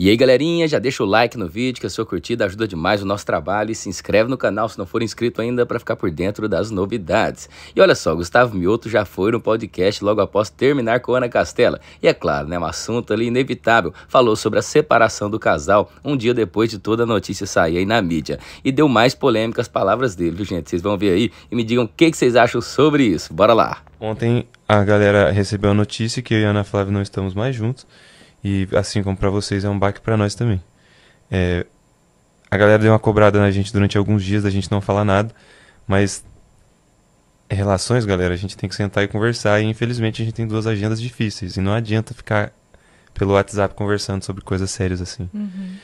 E aí, galerinha, já deixa o like no vídeo, que a sua curtida ajuda demais o nosso trabalho e se inscreve no canal se não for inscrito ainda para ficar por dentro das novidades. E olha só, Gustavo Mioto já foi no podcast logo após terminar com Ana Castela. E é claro, né, um assunto ali inevitável. Falou sobre a separação do casal um dia depois de toda a notícia sair aí na mídia. E deu mais polêmica as palavras dele, viu, gente? Vocês vão ver aí e me digam o que, que vocês acham sobre isso. Bora lá! Ontem a galera recebeu a notícia que eu e a Ana Flávia não estamos mais juntos. E assim como para vocês, é um baque para nós também. É, a galera deu uma cobrada na gente durante alguns dias da gente não falar nada, mas relações, galera, a gente tem que sentar e conversar. E infelizmente a gente tem duas agendas difíceis e não adianta ficar pelo WhatsApp conversando sobre coisas sérias assim. Uhum.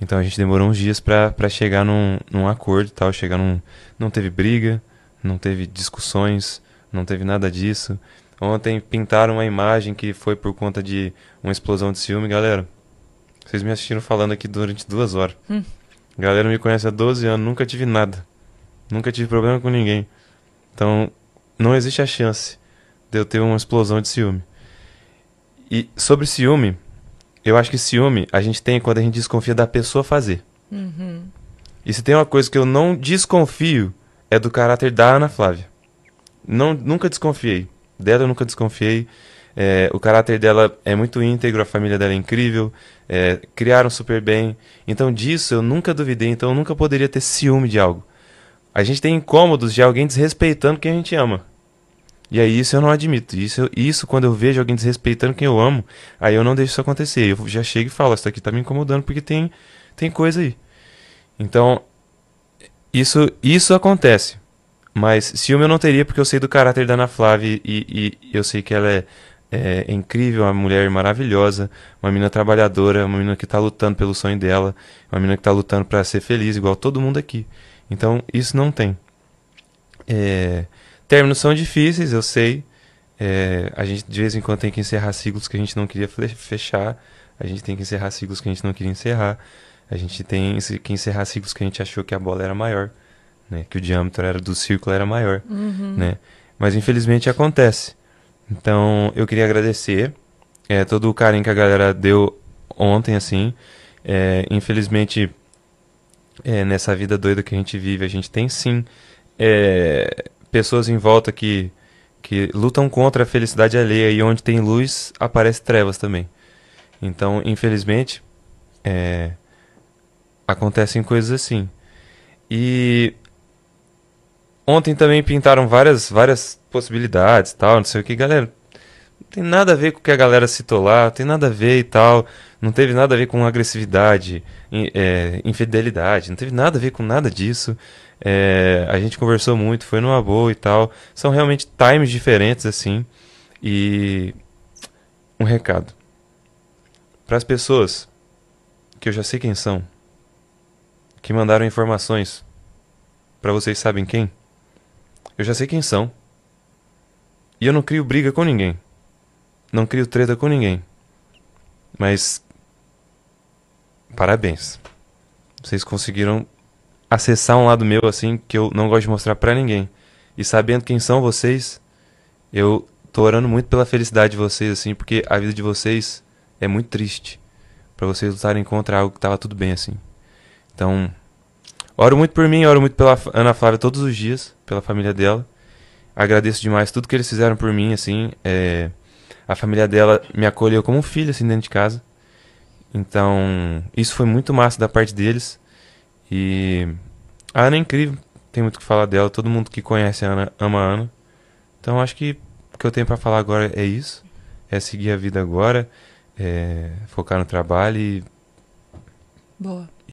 Então a gente demorou uns dias para chegar num, num acordo e tal, chegar num. Não teve briga, não teve discussões, não teve nada disso. Ontem pintaram uma imagem que foi por conta de uma explosão de ciúme, galera. Vocês me assistiram falando aqui durante duas horas. Hum. Galera me conhece há 12 anos, nunca tive nada. Nunca tive problema com ninguém. Então, não existe a chance de eu ter uma explosão de ciúme. E sobre ciúme, eu acho que ciúme a gente tem quando a gente desconfia da pessoa fazer. Uhum. E se tem uma coisa que eu não desconfio, é do caráter da Ana Flávia. Não, nunca desconfiei dela eu nunca desconfiei. É, o caráter dela é muito íntegro, a família dela é incrível, é, criaram super bem. Então disso eu nunca duvidei, então eu nunca poderia ter ciúme de algo. A gente tem incômodos de alguém desrespeitando quem a gente ama. E aí isso eu não admito. Isso, isso quando eu vejo alguém desrespeitando quem eu amo, aí eu não deixo isso acontecer. Eu já chego e falo, isso aqui tá me incomodando porque tem, tem coisa aí. Então, isso, isso acontece. Mas ciúme eu não teria porque eu sei do caráter da Ana Flávia e, e eu sei que ela é, é, incrível, uma mulher maravilhosa, uma menina trabalhadora, uma menina que está lutando pelo sonho dela, uma menina que está lutando para ser feliz, igual todo mundo aqui. Então, isso não tem. É, términos são difíceis, eu sei. É, a gente de vez em quando tem que encerrar ciclos que a gente não queria fechar, a gente tem que encerrar ciclos que a gente não queria encerrar, a gente tem que encerrar ciclos que a gente achou que a bola era maior né? Que o diâmetro era do círculo era maior, uhum. né? Mas infelizmente acontece. Então eu queria agradecer é, todo o carinho que a galera deu ontem, assim. É, infelizmente, é, nessa vida doida que a gente vive, a gente tem sim é, pessoas em volta que, que lutam contra a felicidade alheia e onde tem luz aparece trevas também. Então, infelizmente, é, acontecem coisas assim. E Ontem também pintaram várias, várias possibilidades tal, não sei o que. Galera, não tem nada a ver com o que a galera citou lá, tem nada a ver e tal. Não teve nada a ver com agressividade, é, infidelidade, não teve nada a ver com nada disso. É, a gente conversou muito, foi numa boa e tal. São realmente times diferentes, assim. E um recado para as pessoas que eu já sei quem são, que mandaram informações para vocês sabem quem. Eu já sei quem são. E eu não crio briga com ninguém. Não crio treta com ninguém. Mas. Parabéns. Vocês conseguiram acessar um lado meu assim que eu não gosto de mostrar para ninguém. E sabendo quem são vocês, eu tô orando muito pela felicidade de vocês assim, porque a vida de vocês é muito triste para vocês lutarem contra algo que tava tudo bem assim. Então, Oro muito por mim, oro muito pela Ana Flávia todos os dias, pela família dela. Agradeço demais tudo que eles fizeram por mim, assim. É... A família dela me acolheu como um filho, assim, dentro de casa. Então, isso foi muito massa da parte deles. E a Ana é incrível, tem muito o que falar dela. Todo mundo que conhece a Ana ama a Ana. Então, acho que o que eu tenho para falar agora é isso. É seguir a vida agora, é focar no trabalho e. Boa.